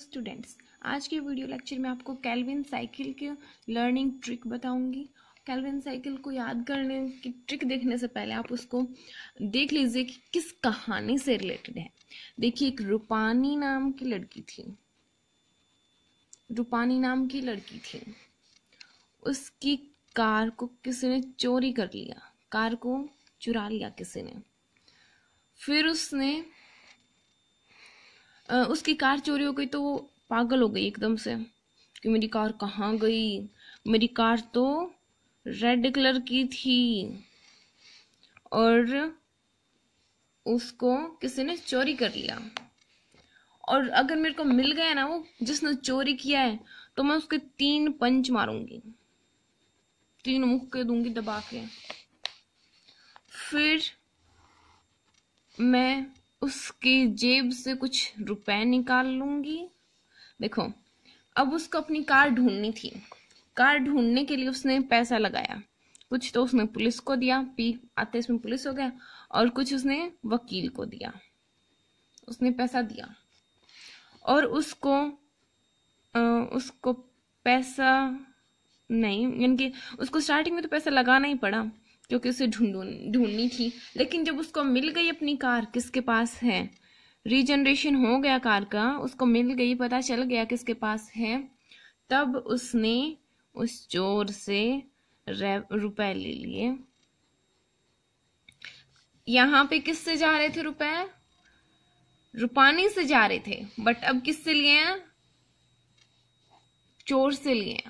students आज के video lecture में आपको कैलविन साइकिल के लर्निंग ट्रिक बताऊंगी कैलविन साइकिल को याद करने की ट्रिक देखने से पहले आप उसको देख लीजिए कि किस कहानी से रिलेटेड है देखिए एक रूपानी नाम की लड़की थी रूपानी नाम की लड़की थी उसकी कार को किसी ने चोरी कर लिया कार को चुरा लिया किसी ने फिर उसने उसकी कार चोरी हो गई तो वो पागल हो गई एकदम से कि मेरी कार कहाँ गई मेरी कार तो रेड कलर की थी और उसको किसी ने चोरी कर लिया और अगर मेरे को मिल गया ना वो जिसने चोरी किया है तो मैं उसके तीन पंच मारूंगी तीन मुक्के दूंगी दबा के फिर मैं उसकी जेब से कुछ रुपए निकाल लूंगी देखो अब उसको अपनी कार ढूंढनी थी कार ढूंढने के लिए उसने पैसा लगाया कुछ तो उसने पुलिस को दिया पी आते इसमें पुलिस हो गया और कुछ उसने वकील को दिया उसने पैसा दिया और उसको आ, उसको पैसा नहीं यानी कि उसको स्टार्टिंग में तो पैसा लगाना ही पड़ा क्योंकि उसे ढूंढ ढूंढनी थी लेकिन जब उसको मिल गई अपनी कार किसके पास है रीजनरेशन हो गया कार का उसको मिल गई पता चल गया किसके पास है तब उसने उस चोर से रुपए ले लिए यहाँ पे किससे जा रहे थे रुपए रुपानी से जा रहे थे बट अब किससे लिए चोर से लिए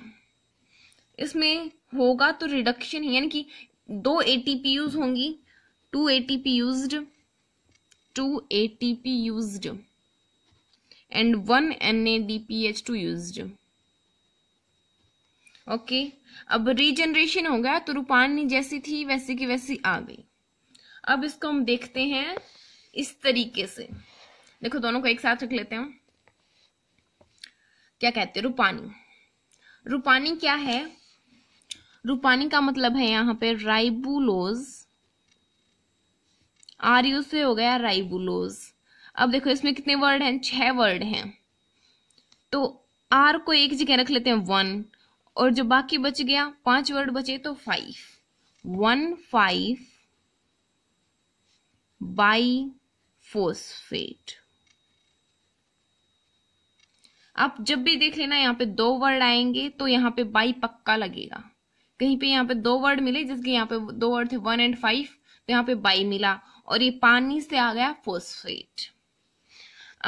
इसमें होगा तो रिडक्शन यानी कि दो एटीपी यूज होंगी two P use two P use and one two use okay अब रीजनरेशन हो गया तो रूपानी जैसी थी वैसी की वैसी आ गई अब इसको हम देखते हैं इस तरीके से देखो दोनों को एक साथ रख लेते हैं क्या कहते हैं रूपानी रूपानी क्या है रूपानी का मतलब है यहाँ पे राइबुलोज आर यू से हो गया राइबुलोज अब देखो इसमें कितने वर्ड हैं छह वर्ड हैं तो आर को एक जगह रख लेते हैं वन और जो बाकी बच गया पांच वर्ड बचे तो five one five bi phosphate आप जब भी देख लेना यहाँ पे दो वर्ड आएंगे तो यहाँ पे बाई पक्का लगेगा कहीं पे यहाँ पे दो वर्ड मिले जिसके यहाँ पे दो वर्ड थे वन एंड फाइव तो यहाँ पे बाई मिला और ये पानी से आ गया फोस्फेट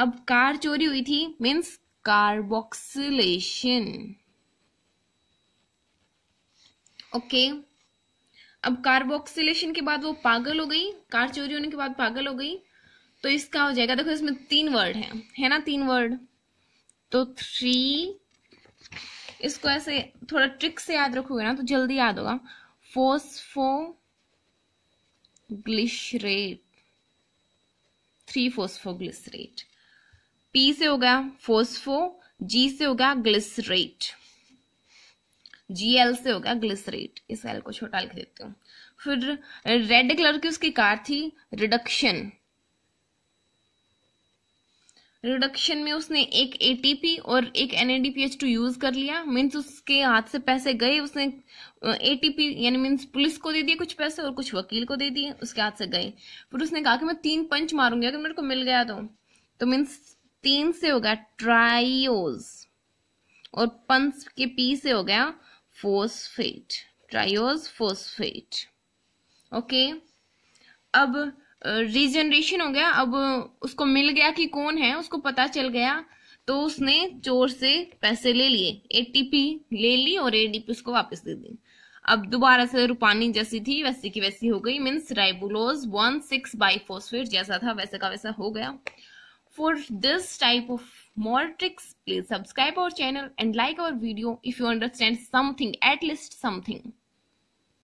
अब कार चोरी हुई थी मीन्स कार्बोक्सिलेशन ओके अब कार्बोक्सिलेशन के बाद वो पागल हो गई कार चोरी होने के बाद पागल हो गई तो इसका हो जाएगा देखो इसमें तीन वर्ड है है ना तीन वर्ड तो थ्री इसको ऐसे थोड़ा ट्रिक से याद रखोगे ना तो जल्दी याद होगा phospho glycerate three glycerate P से हो गया फोस्फो जी से हो गया ग्लिसरेट जी एल से हो गया ग्लिसरेट इस एल को छोटा लिख देती हूँ फिर रेड कलर की उसकी कार थी रिडक्शन रिडक्शन में उसने एक एटीपी और एक एनएडीपीएच टू यूज कर लिया मीन्स उसके हाथ से पैसे गए उसने एटीपी यानी मीन्स पुलिस को दे दिए कुछ पैसे और कुछ वकील को दे दिए उसके हाथ से गए फिर उसने कहा कि मैं तीन पंच मारूंगी अगर मेरे को मिल गया तो तो मीन्स तीन से हो गया ट्राइज और पंच के पी से हो गया फोस्फेट ट्राइज फोस्फेट ओके अब रीजनरेशन हो गया अब उसको मिल गया कि कौन है उसको पता चल गया तो उसने चोर से पैसे ले लिए एटीपी ले ली और एडीपी उसको वापस दे दी अब दोबारा से रूपानी जैसी थी वैसी की वैसी हो गई means ribulose one six bi phosphate जैसा था वैसे का वैसा हो गया for this type of more tricks please subscribe our channel and like our video if you understand something at least something